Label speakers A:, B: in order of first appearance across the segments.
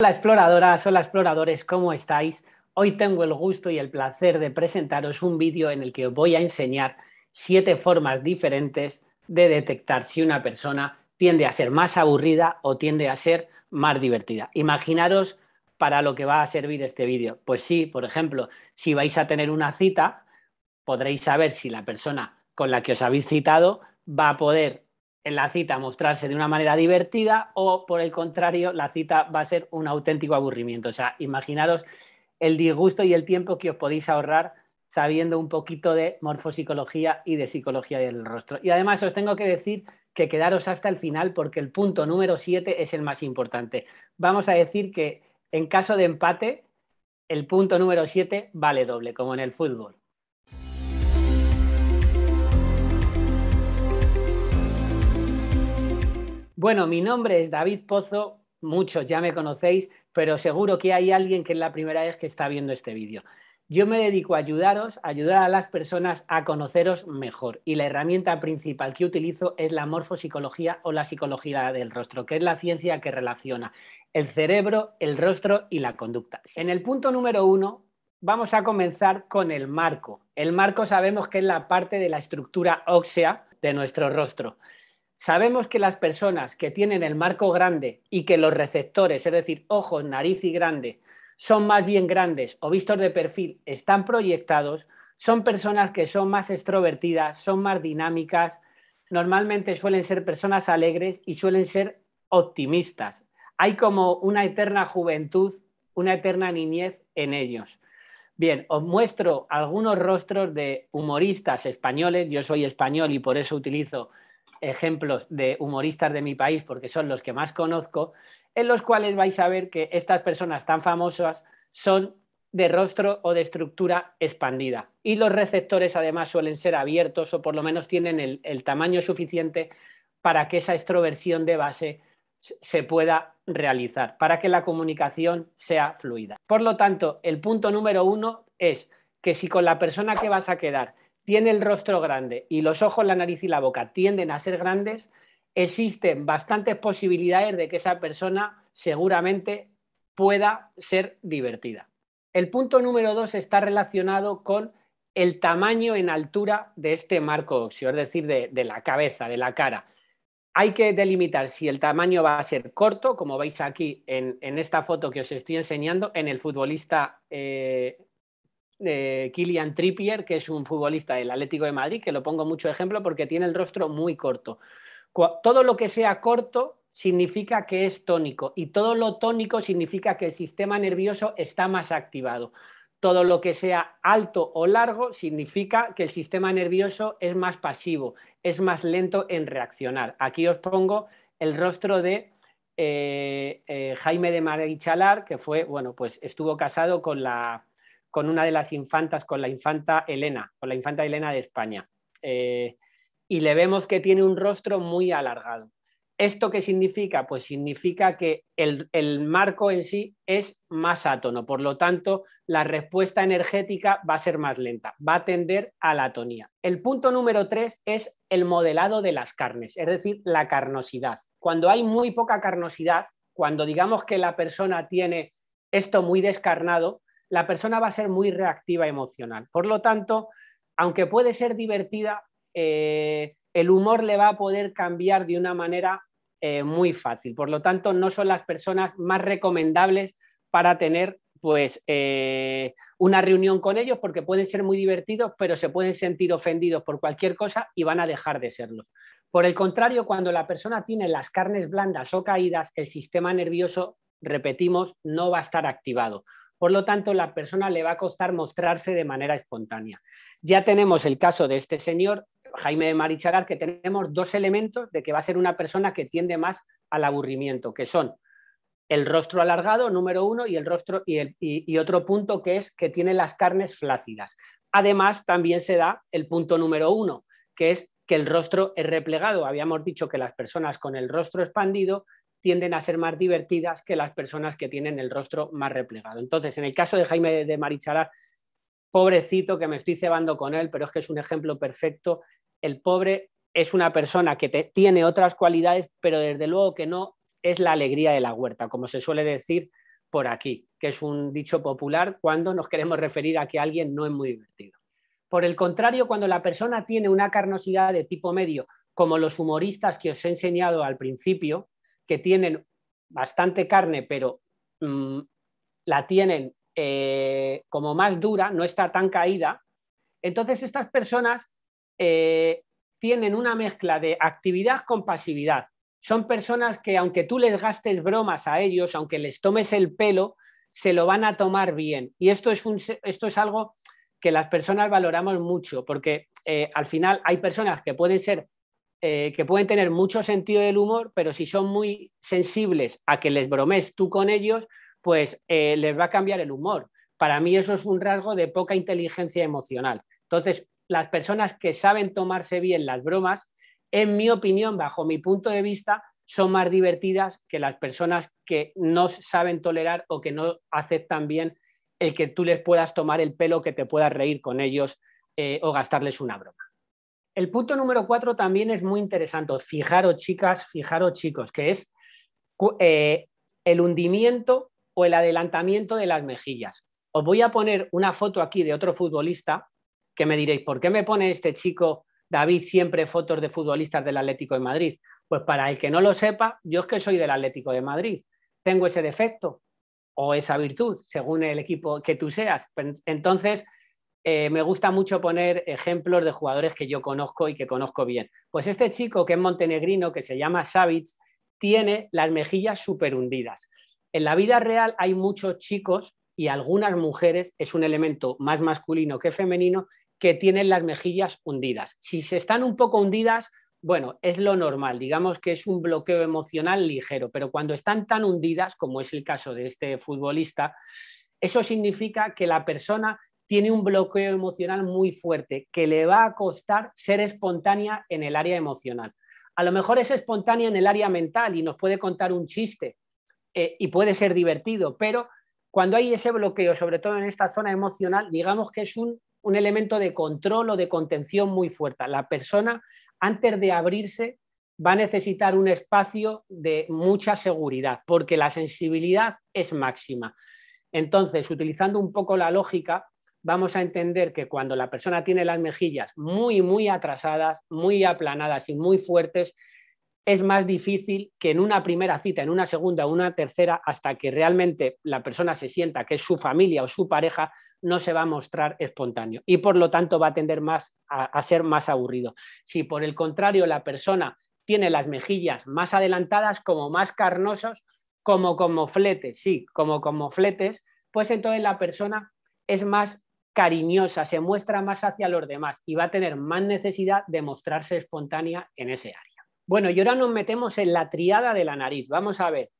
A: Hola exploradoras, hola exploradores, ¿cómo estáis? Hoy tengo el gusto y el placer de presentaros un vídeo en el que os voy a enseñar siete formas diferentes de detectar si una persona tiende a ser más aburrida o tiende a ser más divertida. Imaginaros para lo que va a servir este vídeo. Pues sí, por ejemplo, si vais a tener una cita, podréis saber si la persona con la que os habéis citado va a poder en la cita mostrarse de una manera divertida o por el contrario, la cita va a ser un auténtico aburrimiento. O sea, imaginaros el disgusto y el tiempo que os podéis ahorrar sabiendo un poquito de morfopsicología y de psicología del rostro. Y además os tengo que decir que quedaros hasta el final porque el punto número 7 es el más importante. Vamos a decir que en caso de empate, el punto número 7 vale doble, como en el fútbol. Bueno, mi nombre es David Pozo, muchos ya me conocéis, pero seguro que hay alguien que es la primera vez que está viendo este vídeo. Yo me dedico a ayudaros, a ayudar a las personas a conoceros mejor. Y la herramienta principal que utilizo es la morfopsicología o la psicología del rostro, que es la ciencia que relaciona el cerebro, el rostro y la conducta. En el punto número uno, vamos a comenzar con el marco. El marco sabemos que es la parte de la estructura ósea de nuestro rostro. Sabemos que las personas que tienen el marco grande y que los receptores, es decir, ojos, nariz y grande, son más bien grandes o vistos de perfil, están proyectados, son personas que son más extrovertidas, son más dinámicas, normalmente suelen ser personas alegres y suelen ser optimistas. Hay como una eterna juventud, una eterna niñez en ellos. Bien, os muestro algunos rostros de humoristas españoles. Yo soy español y por eso utilizo ejemplos de humoristas de mi país, porque son los que más conozco, en los cuales vais a ver que estas personas tan famosas son de rostro o de estructura expandida. Y los receptores además suelen ser abiertos o por lo menos tienen el, tamaño suficiente para que esa extroversión de base se pueda realizar, para que la comunicación sea fluida. Por lo tanto, el punto número uno es que si con la persona que vas a quedar tiene el rostro grande y los ojos, la nariz y la boca tienden a ser grandes, existen bastantes posibilidades de que esa persona seguramente pueda ser divertida. El punto número dos está relacionado con el tamaño en altura de este marco óxido, es decir, de, la cabeza, de la cara. Hay que delimitar si el tamaño va a ser corto, como veis aquí en, esta foto que os estoy enseñando, en el futbolista eh, Kilian Kylian Trippier, que es un futbolista del Atlético de Madrid, que lo pongo mucho ejemplo porque tiene el rostro muy corto. Todo lo que sea corto significa que es tónico y todo lo tónico significa que el sistema nervioso está más activado. Todo lo que sea alto o largo significa que el sistema nervioso es más pasivo, es más lento en reaccionar. Aquí os pongo el rostro de eh, eh, Jaime de Marichalar, que fue, bueno, pues estuvo casado con la, con una de las infantas, con la infanta Elena, con la infanta Elena de España. Eh, y le vemos que tiene un rostro muy alargado. ¿Esto qué significa? Pues significa que el, el, marco en sí es más átono, por lo tanto, la respuesta energética va a ser más lenta, va a tender a la atonía. El punto número tres es el modelado de las carnes, es decir, la carnosidad. Cuando hay muy poca carnosidad, cuando digamos que la persona tiene esto muy descarnado, la persona va a ser muy reactiva emocional. Por lo tanto, aunque puede ser divertida, eh, el humor le va a poder cambiar de una manera eh, muy fácil. Por lo tanto, no son las personas más recomendables para tener pues eh, una reunión con ellos porque pueden ser muy divertidos, pero se pueden sentir ofendidos por cualquier cosa y van a dejar de serlos. Por el contrario, cuando la persona tiene las carnes blandas o caídas, el sistema nervioso, repetimos, no va a estar activado. Por lo tanto, la persona le va a costar mostrarse de manera espontánea. Ya tenemos el caso de este señor, Jaime de Marichagar, que tenemos dos elementos de que va a ser una persona que tiende más al aburrimiento, que son el rostro alargado, número uno, y, el rostro, y, y otro punto que es que tiene las carnes flácidas. Además, también se da el punto número uno, que es que el rostro es replegado. Habíamos dicho que las personas con el rostro expandido tienden a ser más divertidas que las personas que tienen el rostro más replegado. Entonces, en el caso de Jaime de Marichalar, pobrecito que me estoy cebando con él, pero es que es un ejemplo perfecto. El pobre es una persona que tiene otras cualidades, pero desde luego que no es la alegría de la huerta, como se suele decir por aquí, que es un dicho popular cuando nos queremos referir a que alguien no es muy divertido. Por el contrario, cuando la persona tiene una carnosidad de tipo medio, como los humoristas que os he enseñado al principio, que tienen bastante carne, pero mm, la tienen eh, como más dura, no está tan caída. Entonces estas personas eh, tienen una mezcla de actividad con pasividad. Son personas que aunque tú les gastes bromas a ellos, aunque les tomes el pelo, se lo van a tomar bien. Y esto es, esto es algo que las personas valoramos mucho, porque eh, al final hay personas que pueden ser eh, que pueden tener mucho sentido del humor, pero si son muy sensibles a que les bromes tú con ellos, pues eh, les va a cambiar el humor. Para mí eso es un rasgo de poca inteligencia emocional. Entonces, las personas que saben tomarse bien las bromas, en mi opinión, bajo mi punto de vista, son más divertidas que las personas que no saben tolerar o que no aceptan bien el que tú les puedas tomar el pelo, que te puedas reír con ellos eh, o gastarles una broma. El punto número cuatro también es muy interesante. Fijaros, chicas, fijaros, chicos, que es eh, el hundimiento o el adelantamiento de las mejillas. Os voy a poner una foto aquí de otro futbolista que me diréis, ¿por qué me pone este chico David siempre fotos de futbolistas del Atlético de Madrid? Pues para el que no lo sepa, yo es que soy del Atlético de Madrid. Tengo ese defecto o esa virtud, según el equipo que tú seas. Entonces, eh, me gusta mucho poner ejemplos de jugadores que yo conozco y que conozco bien. Pues este chico que es montenegrino, que se llama Savic, tiene las mejillas súper hundidas. En la vida real hay muchos chicos y algunas mujeres, es un elemento más masculino que femenino, que tienen las mejillas hundidas. Si se están un poco hundidas, bueno, es lo normal, digamos que es un bloqueo emocional ligero, pero cuando están tan hundidas, como es el caso de este futbolista, eso significa que la persona tiene un bloqueo emocional muy fuerte que le va a costar ser espontánea en el área emocional. A lo mejor es espontánea en el área mental y nos puede contar un chiste eh, y puede ser divertido, pero cuando hay ese bloqueo, sobre todo en esta zona emocional, digamos que es un elemento de control o de contención muy fuerte. La persona, antes de abrirse, va a necesitar un espacio de mucha seguridad, porque la sensibilidad es máxima. Entonces, utilizando un poco la lógica, vamos a entender que cuando la persona tiene las mejillas muy, muy atrasadas, muy aplanadas y muy fuertes, es más difícil que en una primera cita, en una segunda, una tercera, hasta que realmente la persona se sienta que es su familia o su pareja, no se va a mostrar espontáneo y por lo tanto va a tender más a, a ser más aburrido. Si por el contrario la persona tiene las mejillas más adelantadas, como más carnosos, como como fletes, sí, como como fletes, pues entonces la persona es más cariñosa, se muestra más hacia los demás y va a tener más necesidad de mostrarse espontánea en ese área. Bueno, y ahora nos metemos en la triada de la nariz. Vamos a ver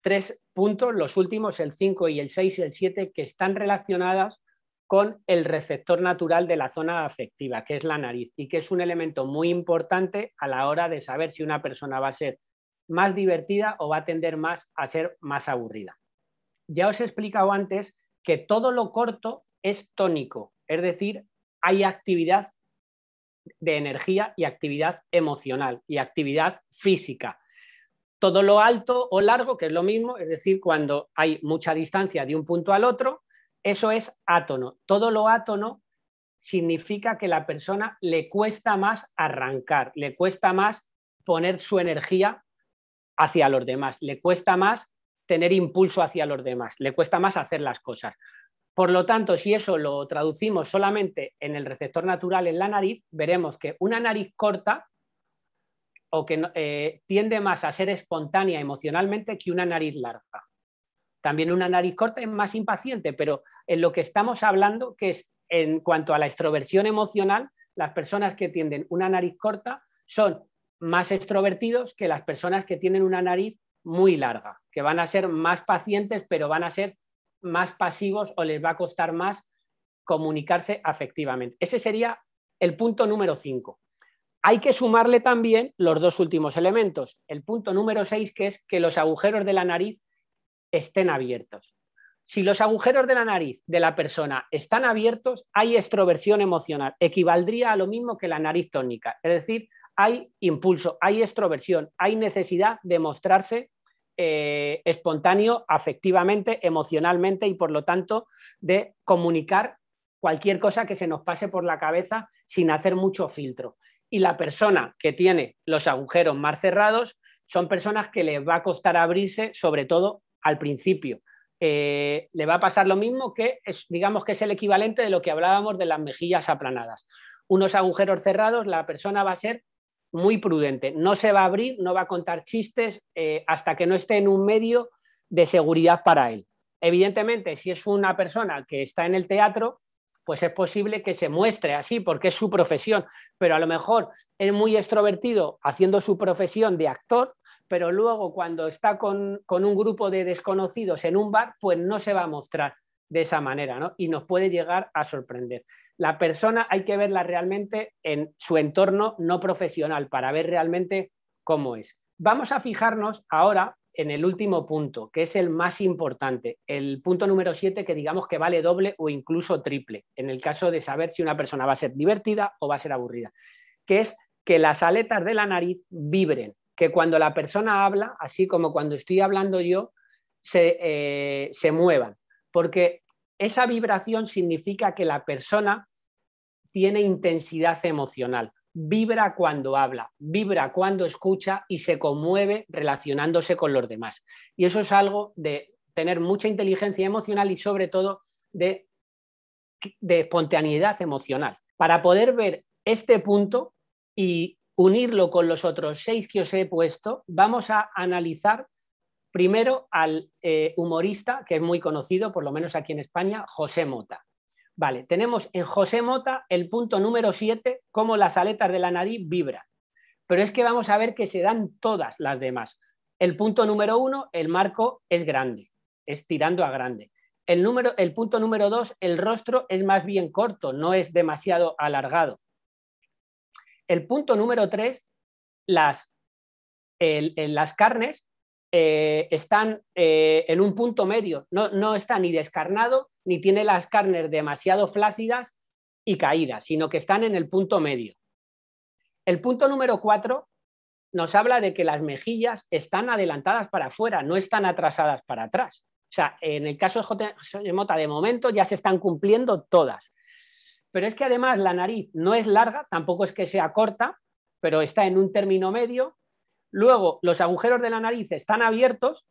A: tres puntos, los últimos, el 5 y el 6 y el 7, que están relacionadas con el receptor natural de la zona afectiva, que es la nariz, y que es un elemento muy importante a la hora de saber si una persona va a ser más divertida o va a tender más a ser más aburrida. Ya os he explicado antes que todo lo corto es tónico, es decir, hay actividad de energía y actividad emocional y actividad física. Todo lo alto o largo, que es lo mismo, es decir, cuando hay mucha distancia de un punto al otro, eso es átono. Todo lo átono significa que la persona le cuesta más arrancar, le cuesta más poner su energía hacia los demás, le cuesta más tener impulso hacia los demás, le cuesta más hacer las cosas. Por lo tanto, si eso lo traducimos solamente en el receptor natural en la nariz, veremos que una nariz corta o que eh, tiende más a ser espontánea emocionalmente que una nariz larga. También una nariz corta es más impaciente, pero en lo que estamos hablando, que es en cuanto a la extroversión emocional, las personas que tienden una nariz corta son más extrovertidos que las personas que tienen una nariz muy larga, que van a ser más pacientes, pero van a ser más pasivos o les va a costar más comunicarse afectivamente. Ese sería el punto número 5. Hay que sumarle también los dos últimos elementos. El punto número 6, que es que los agujeros de la nariz estén abiertos. Si los agujeros de la nariz de la persona están abiertos, hay extroversión emocional. Equivaldría a lo mismo que la nariz tónica. Es decir, hay impulso, hay extroversión, hay necesidad de mostrarse eh, espontáneo afectivamente, emocionalmente y por lo tanto de comunicar cualquier cosa que se nos pase por la cabeza sin hacer mucho filtro. Y la persona que tiene los agujeros más cerrados son personas que les va a costar abrirse, sobre todo al principio. Eh, le va a pasar lo mismo que es, digamos que es el equivalente de lo que hablábamos de las mejillas aplanadas. Unos agujeros cerrados, la persona va a ser muy prudente. No se va a abrir, no va a contar chistes eh, hasta que no esté en un medio de seguridad para él. Evidentemente, si es una persona que está en el teatro, pues es posible que se muestre así porque es su profesión, pero a lo mejor es muy extrovertido haciendo su profesión de actor, pero luego cuando está con, con un grupo de desconocidos en un bar, pues no se va a mostrar de esa manera, ¿no? Y nos puede llegar a sorprender. La persona hay que verla realmente en su entorno no profesional para ver realmente cómo es. Vamos a fijarnos ahora en el último punto, que es el más importante, el punto número 7 que digamos que vale doble o incluso triple, en el caso de saber si una persona va a ser divertida o va a ser aburrida, que es que las aletas de la nariz vibren, que cuando la persona habla, así como cuando estoy hablando yo, se, eh, se muevan, porque esa vibración significa que la persona tiene intensidad emocional, vibra cuando habla, vibra cuando escucha y se conmueve relacionándose con los demás. Y eso es algo de tener mucha inteligencia emocional y sobre todo de, de espontaneidad emocional. Para poder ver este punto y unirlo con los otros seis que os he puesto, vamos a analizar Primero al eh, humorista, que es muy conocido, por lo menos aquí en España, José Mota. Vale, tenemos en José Mota el punto número 7, cómo las aletas de la nariz vibran. Pero es que vamos a ver que se dan todas las demás. El punto número 1, el marco es grande, es tirando a grande. El, punto número 2, el rostro es más bien corto, no es demasiado alargado. El punto número 3, las, las carnes eh, están eh, en un punto medio, no, no, está ni descarnado ni tiene las carnes demasiado flácidas y caídas, sino que están en el punto medio. El punto número cuatro nos habla de que las mejillas están adelantadas para afuera, no están atrasadas para atrás. O sea, en el caso de J de momento ya se están cumpliendo todas. Pero es que además la nariz no es larga, tampoco es que sea corta, pero está en un término medio Luego, los agujeros de la nariz están abiertos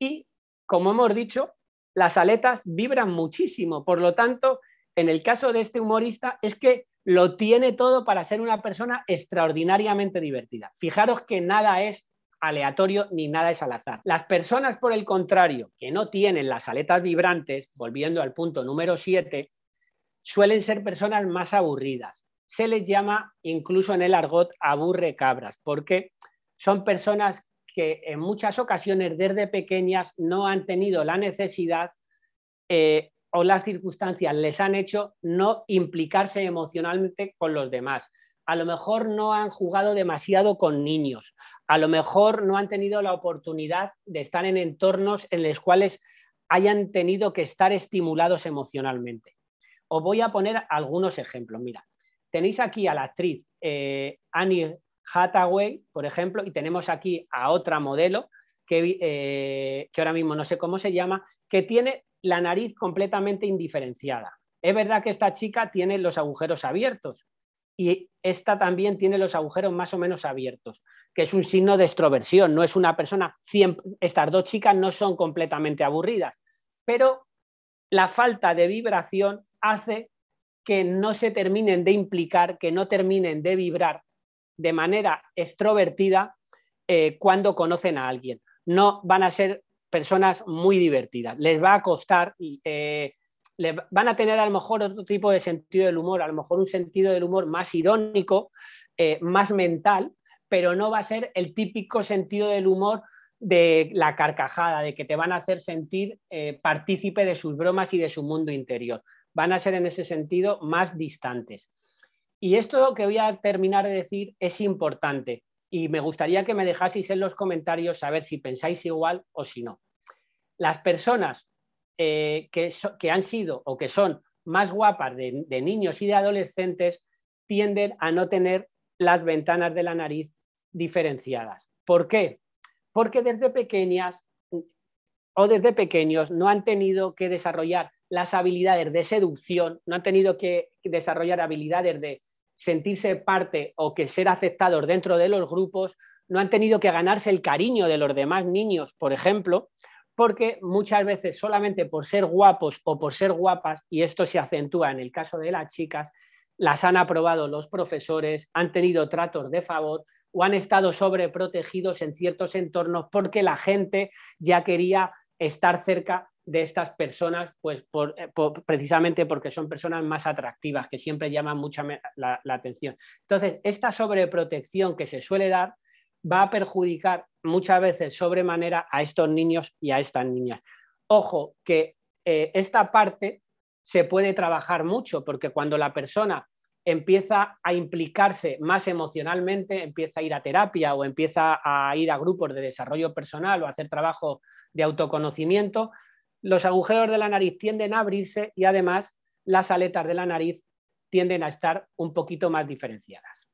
A: y, como hemos dicho, las aletas vibran muchísimo. Por lo tanto, en el caso de este humorista, es que lo tiene todo para ser una persona extraordinariamente divertida. Fijaros que nada es aleatorio ni nada es al azar. Las personas, por el contrario, que no tienen las aletas vibrantes, volviendo al punto número 7, suelen ser personas más aburridas. Se les llama, incluso en el argot, aburre cabras, porque son personas que en muchas ocasiones desde pequeñas no han tenido la necesidad eh, o las circunstancias les han hecho no implicarse emocionalmente con los demás. A lo mejor no han jugado demasiado con niños, a lo mejor no han tenido la oportunidad de estar en entornos en los cuales hayan tenido que estar estimulados emocionalmente. Os voy a poner algunos ejemplos. Mira, tenéis aquí a la actriz eh, Annie Hathaway, por ejemplo, y tenemos aquí a otra modelo eh, que, ahora mismo no sé cómo se llama, que tiene la nariz completamente indiferenciada. Es verdad que esta chica tiene los agujeros abiertos y esta también tiene los agujeros más o menos abiertos, que es un signo de extroversión, no es una persona, estas dos chicas no son completamente aburridas, pero la falta de vibración hace que no se terminen de implicar, que no terminen de vibrar de manera extrovertida eh, cuando conocen a alguien. No van a ser personas muy divertidas. Les va a costar, eh, van a tener a lo mejor otro tipo de sentido del humor, a lo mejor un sentido del humor más irónico, eh, más mental, pero no va a ser el típico sentido del humor de la carcajada, de que te van a hacer sentir partícipe de sus bromas y de su mundo interior. Van a ser en ese sentido más distantes. Y esto que voy a terminar de decir es importante y me gustaría que me dejaseis en los comentarios saber si pensáis igual o si no. Las personas eh, que, han sido o que son más guapas de, de niños y de adolescentes tienden a no tener las ventanas de la nariz diferenciadas. ¿Por qué? Porque desde pequeñas o desde pequeños no han tenido que desarrollar las habilidades de seducción, no han tenido que desarrollar habilidades de sentirse parte o que ser aceptados dentro de los grupos, no han tenido que ganarse el cariño de los demás niños, por ejemplo, porque muchas veces solamente por ser guapos o por ser guapas, y esto se acentúa en el caso de las chicas, las han aprobado los profesores, han tenido tratos de favor o han estado sobreprotegidos en ciertos entornos porque la gente ya quería estar cerca de estas personas, pues eh, precisamente porque son personas más atractivas, que siempre llaman mucha la, atención. Entonces, esta sobreprotección que se suele dar va a perjudicar muchas veces sobremanera a estos niños y a estas niñas. Ojo, que eh, esta parte se puede trabajar mucho, porque cuando la persona empieza a implicarse más emocionalmente, empieza a ir a terapia o empieza a ir a grupos de desarrollo personal o a hacer trabajo de autoconocimiento, los agujeros de la nariz tienden a abrirse y además las aletas de la nariz tienden a estar un poquito más diferenciadas.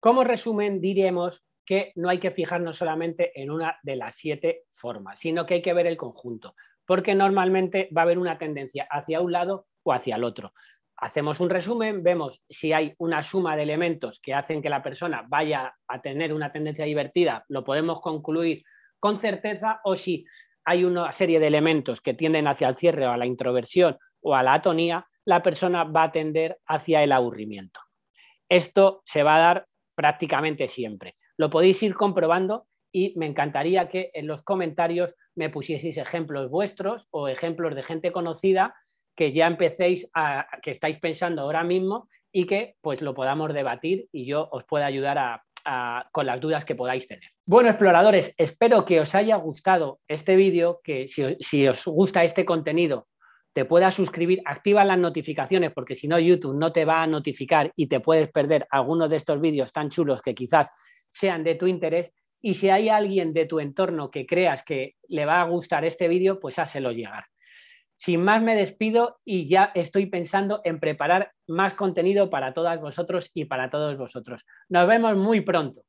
A: Como resumen, diremos que no hay que fijarnos solamente en una de las siete formas, sino que hay que ver el conjunto, porque normalmente va a haber una tendencia hacia un lado o hacia el otro. Hacemos un resumen, vemos si hay una suma de elementos que hacen que la persona vaya a tener una tendencia divertida, lo podemos concluir con certeza, o si hay una serie de elementos que tienden hacia el cierre o a la introversión o a la atonía, la persona va a tender hacia el aburrimiento. Esto se va a dar prácticamente siempre. Lo podéis ir comprobando y me encantaría que en los comentarios me pusieseis ejemplos vuestros o ejemplos de gente conocida que ya empecéis a que estáis pensando ahora mismo y que pues lo podamos debatir y yo os pueda ayudar a, con las dudas que podáis tener. Bueno, exploradores, espero que os haya gustado este vídeo, que si, os gusta este contenido, te puedas suscribir, activa las notificaciones, porque si no, YouTube no te va a notificar y te puedes perder algunos de estos vídeos tan chulos que quizás sean de tu interés. Y si hay alguien de tu entorno que creas que le va a gustar este vídeo, pues háselo llegar. Sin más, me despido y ya estoy pensando en preparar más contenido para todas vosotros y para todos vosotros. Nos vemos muy pronto.